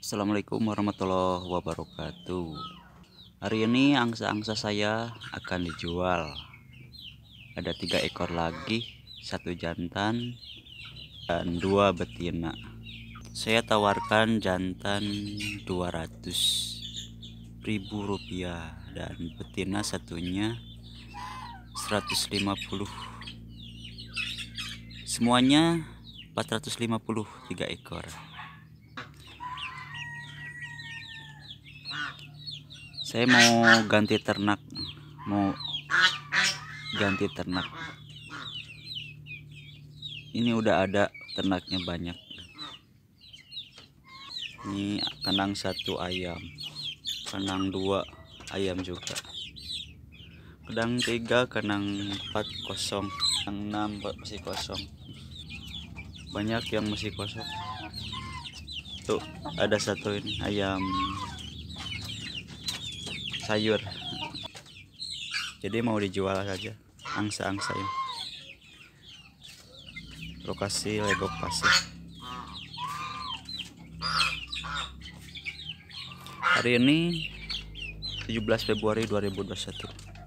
Assalamualaikum warahmatullahi wabarakatuh Hari ini angsa-angsa saya akan dijual Ada tiga ekor lagi Satu jantan Dan dua betina Saya tawarkan jantan 200 ribu rupiah Dan betina satunya 150 Semuanya 450 tiga ekor saya mau ganti ternak mau ganti ternak ini udah ada ternaknya banyak ini kandang satu ayam kandang dua ayam juga kandang tiga kandang empat kosong kandang enam masih kosong banyak yang masih kosong tuh ada satu ini ayam sayur jadi mau dijual saja angsa-angsa ini lokasi lego pasir hari ini 17 Februari 2021